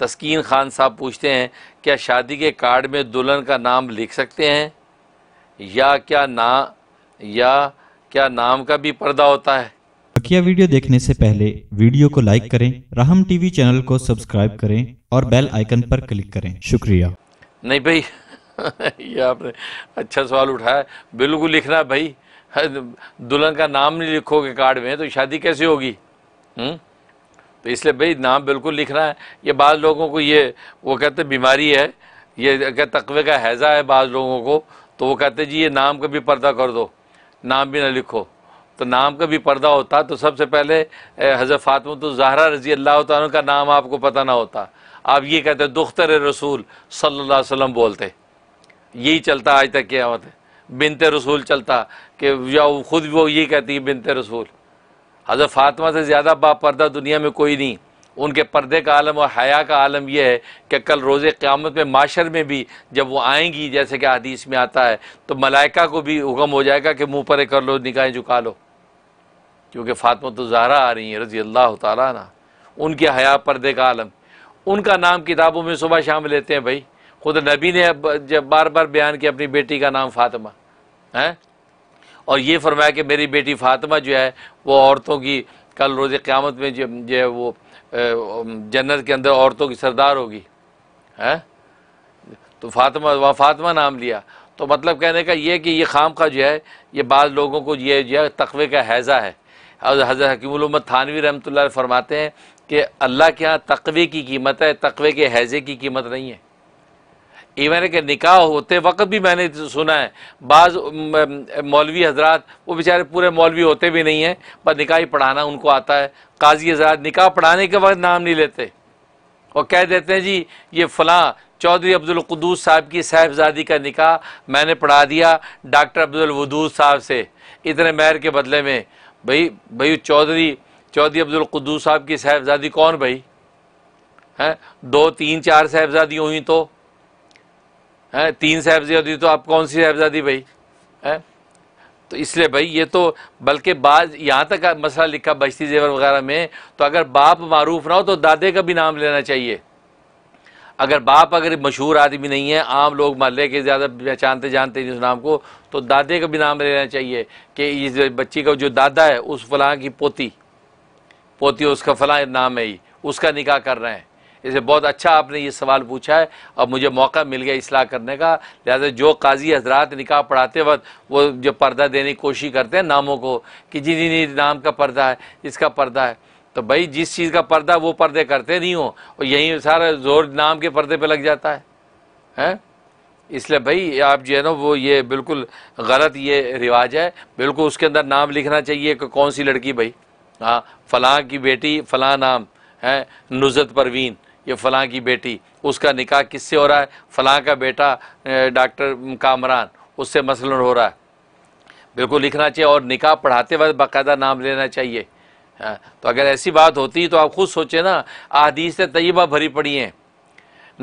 तस्कीन खान साहब पूछते हैं क्या शादी के कार्ड में दुल्हन का नाम लिख सकते हैं या क्या ना या क्या नाम का भी पर्दा होता है बकिया वीडियो देखने से पहले वीडियो को लाइक करें राहम टीवी चैनल को सब्सक्राइब करें और बेल आइकन पर क्लिक करें शुक्रिया नहीं भाई ये आपने अच्छा सवाल उठाया बिल्कुल लिखना भाई दुल्हन का नाम नहीं लिखोगे कार्ड में तो शादी कैसे होगी हुँ? हम्म? तो इसलिए भाई नाम बिल्कुल लिखना है ये बाद लोगों को ये वो कहते बीमारी है ये क्या तकवे का हैज़ा है बाद लोगों को तो वो कहते जी ये नाम का भी पर्दा कर दो नाम भी ना लिखो तो नाम का भी पर्दा होता तो सबसे पहले हज़रत फ़ातमत तो ज़ाहरा रजी अल्लाह तन का नाम आपको पता ना होता आप ये कहते दुख्तर रसूल सल्ला वसम बोलते यही चलता आज तक क्या होता बिनते रसूल चलता कि या खुद वो ये कहती है बिनते रसूल हज़रत फातमा से ज़्यादा बापर्दा दुनिया में कोई नहीं उनके पर्दे का आलम और हया का आलम यह है कि कल रोज़ क़्यामत में माशर में भी जब वो आएंगी जैसे कि हदीस में आता है तो मलाइका को भी हुक्म हो जाएगा कि मुँह परे कर लो निकाहें झुका लो क्योंकि फातमा तो जहरा आ रही हैं रजी अल्लाह ताली उनके हया पर्दे का आलम उनका नाम किताबों में सुबह शाम लेते हैं भाई खुद नबी ने जब बार बार बयान किया अपनी बेटी का नाम फातिमा है और ये फरमाया कि मेरी बेटी फातिमा जो है वो औरतों की कल रोज़ क़्यामत में जो जो है वो जन्नत के अंदर औरतों की सरदार होगी है तो फातिमा वहाँ फातिमा नाम लिया तो मतलब कहने का ये कि ये खाम का जो है ये बाद लोगों को ये जो है तकवे का हैज़ा है और हज़र हकीमत थानवी रहमत फरमाते हैं कि अल्लाह के यहाँ तकवे की कीमत है तकवे के हैज़े की कीमत नहीं है इवन के निकाह होते वक्त भी मैंने सुना है बाज़ मौलवी हजरात वो बेचारे पूरे मौलवी होते भी नहीं हैं पर निकाह ही पढ़ाना उनको आता है काजी हजरात निकाह पढ़ाने के वक्त नाम नहीं लेते और कह देते हैं जी ये फ़लाँ चौधरी अब्दुल कुदूस साहब की साहेबजादी का निकाह मैंने पढ़ा दिया डॉक्टर अब्दुल वदूद साहब से इतने महर के बदले में भई भई चौधरी चौधरी अब्दुल कुदूस साहब की साहेबजादी कौन भाई हैं दो तीन चार साहेबजादी हुई तो है तीन साहबजादी तो आप कौन सी साहबजादी भाई है तो इसलिए भाई ये तो बल्कि बाद यहाँ तक मसला लिखा बस्ती जेवर वगैरह में तो अगर बाप मरूफ ना हो तो दादे का भी नाम लेना चाहिए अगर बाप अगर मशहूर आदमी नहीं है आम लोग मोहल्ले के ज़्यादा पहचानते जानते नहीं उस नाम को तो दादे का भी नाम लेना चाहिए कि इस बच्ची का जो दादा है उस फलाँ की पोती पोती उसका फ़लाँ नाम है ही उसका निकाह कर रहे हैं जैसे बहुत अच्छा आपने ये सवाल पूछा है और मुझे मौका मिल गया इसलाह करने का लिहाजा जो काजी हजरात निकाह पढ़ाते वक्त वो जो पर्दा देने की कोशिश करते हैं नामों को कि जी जी नाम का पर्दा है इसका पर्दा है तो भाई जिस चीज़ का पर्दा वो पर्दे करते नहीं हो और यहीं सारा जोर नाम के पर्दे पर लग जाता है हैं इसलिए भाई आप जो है ना वो ये बिल्कुल गलत ये रिवाज है बिल्कुल उसके अंदर नाम लिखना चाहिए कि कौन सी लड़की भाई हाँ फ़लाँ की बेटी फ़लाँ नाम है नुजत परवीन ये फ़लाँ की बेटी उसका निकाह किससे हो रहा है फ़लाँ का बेटा डॉक्टर कामरान उससे मसलन हो रहा है बिल्कुल लिखना चाहिए और निकाह पढ़ाते वक्त बाकायदा नाम लेना चाहिए हाँ, तो अगर ऐसी बात होती तो आप खुद सोचें ना अदीस तयबा भरी पड़ी हैं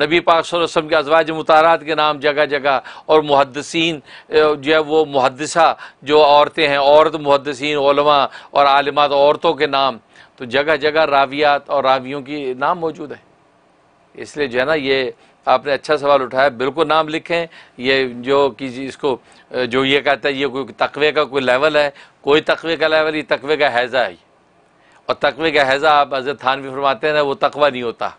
नबी पाक वसम के अजवाज मुतारात के नाम जगह जगह और मुहदसिन जो है वो मुहदसा जो औरतें हैं औरत मुहदसिन ओलमा और आलिमात औरतों के नाम तो जगह जगह रावियात और रावियों की नाम मौजूद है इसलिए जो है ना ये आपने अच्छा सवाल उठाया बिल्कुल नाम लिखें ये जो कि इसको जो ये कहता है ये कोई तकवे का कोई लेवल है कोई तकवे का लेवल ये तकवे का हैज़ा है और तकवे का हैज़ा आप हज़रत थान भी फरमाते हैं ना वो तकवा नहीं होता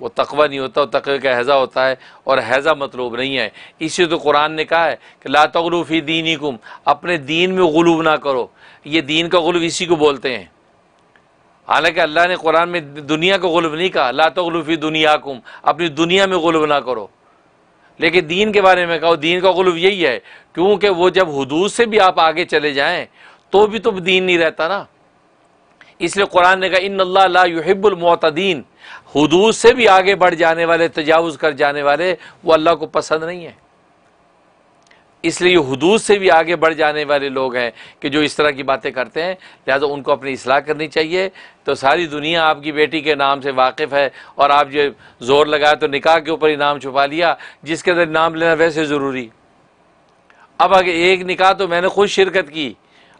वो तकवा नहीं होता वो तकवे का हैज़ा होता है और हैज़ा मतलूब नहीं है इसी तो कुरान ने कहा है कि ला तगलूफ़ी दीन ही कुम अपने दीन में गुलूब ना करो ये दीन का गुलूब इसी को बोलते हैं हालांकि अल्लाह ने कुरान में दुनिया को गुलब नहीं कहा ला तो गुलफी दुनिया कुम अपनी दुनिया में गुलब ना करो लेकिन दीन के बारे में कहो दीन का गुलब यही है क्योंकि वो जब हदूद से भी आप आगे चले जाएँ तो भी तो दीन नहीं रहता ना इसलिए कुरान ने कहा इन अल्लाह हदूद से भी आगे बढ़ जाने वाले तजावज़ कर जाने वाले वो अल्लाह को पसंद नहीं है इसलिए हदूद से भी आगे बढ़ जाने वाले लोग हैं कि जो इस तरह की बातें करते हैं लिहाजा उनको अपनी असलाह करनी चाहिए तो सारी दुनिया आपकी बेटी के नाम से वाकिफ़ है और आप जो ज़ोर लगाए तो निकाह के ऊपर इनाम छुपा लिया जिसके अंदर नाम लेना वैसे ज़रूरी अब अगर एक निकाह तो मैंने खुद शिरकत की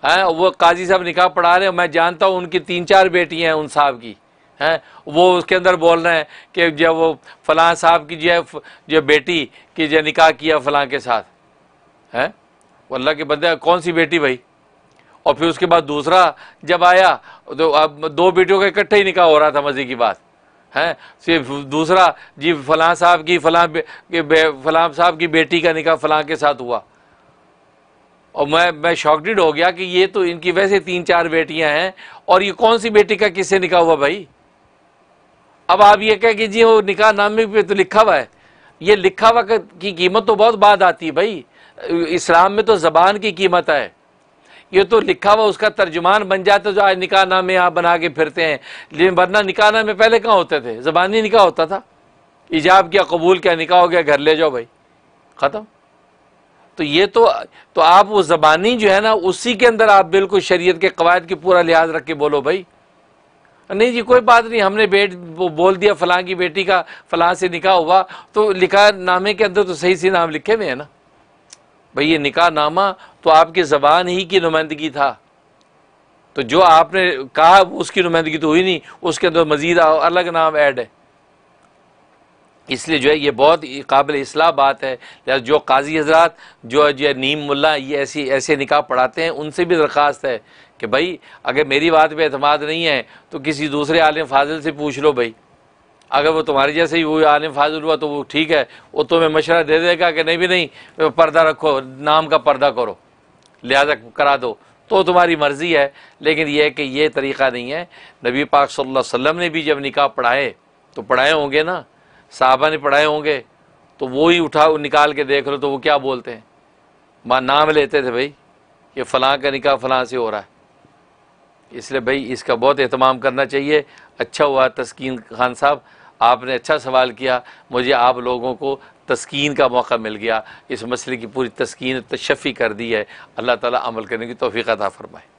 है वो काजी साहब निकाह पढ़ा रहे हैं मैं जानता हूँ उनकी तीन चार बेटियाँ हैं उन साहब की हैं वो उसके अंदर बोल रहे हैं कि जब वो फ़लाँ साहब की जो है जो बेटी की जो निकाह किया फ़लाँ के साथ है वो अल्लाह के बंदे कौन सी बेटी भाई और फिर उसके बाद दूसरा जब आया तो अब दो बेटियों का इकट्ठा ही निकाह हो रहा था मज़े की बात हैं फिर दूसरा जी फलां साहब की फलां फलां साहब की बेटी का निकाह फलां के साथ हुआ और मैं मैं शॉकडिड हो गया कि ये तो इनकी वैसे तीन चार बेटियां हैं और ये कौन सी बेटी का किससे निकाह हुआ भाई अब आप ये कह कि जी वो निकाह नामे पे तो लिखा हुआ है ये लिखा हुआ की कीमत तो बहुत बाद आती है भाई इस्लाम में तो ज़बान की कीमत है ये तो लिखा हुआ उसका तर्जुमान बन जाता है जो आज निकाह नामे आप बना के फिरते हैं लेकिन वरना निका नामे पहले कहाँ होते थे ज़बानी निका होता था ईजाब क्या कबूल क्या निकाह हो गया घर ले जाओ भाई ख़त्म तो ये तो तो आप वो ज़बानी जो है ना उसी के अंदर आप बिल्कुल शरीयत के कवायद की पूरा लिहाज रख के बोलो भाई नहीं जी कोई बात नहीं हमने बेट वो बोल दिया फलां की बेटी का फलां से निकाह हुआ तो लिखा नामे के अंदर तो सही सही नाम लिखे हुए हैं ना भाई ये निका नामा तो आपकी ज़बान ही की नुमाइंदगी था तो जो आपने कहा उसकी नुमाइंदगी तो हुई नहीं उसके अंदर मज़ीद अलग नाम ऐड है इसलिए जो है ये बहुत काबिल असलाह बात है जो काजी हजरात जो जो नीम मुल्ला ये ऐसी ऐसे निकाह पढ़ाते हैं उनसे भी दरख्वास्त है कि भाई अगर मेरी बात पे अतमाद नहीं है तो किसी दूसरे आलम फाजिल से पूछ लो भाई अगर वो तुम्हारी जैसे ही वो आलिम फाजिल हुआ तो वो ठीक है वो तुम्हें मशरा दे देगा कि नहीं भी नहीं पर्दा रखो नाम का पर्दा करो लिहाजा करा दो तो तुम्हारी मर्ज़ी है लेकिन यह कि यह तरीक़ा नहीं है नबी पाक सल्लल्लाहु अलैहि वसल्लम ने भी जब निकाह पढ़ाए तो पढ़ाए होंगे ना साहबा ने पढ़ाए होंगे तो वो ही उठा निकाल के देख लो तो वो क्या बोलते हैं माँ नाम लेते थे भाई कि फ़लाँ का निकाह फ़लाँ से हो रहा है इसलिए भाई इसका बहुत अहतमाम करना चाहिए अच्छा हुआ तस्कीन खान साहब आपने अच्छा सवाल किया मुझे आप लोगों को तस्कीन का मौका मिल गया इस मसले की पूरी तस्कीन तशफ़ी कर दी है अल्लाह ताला अमल करने की तोफ़ी अता फरमाए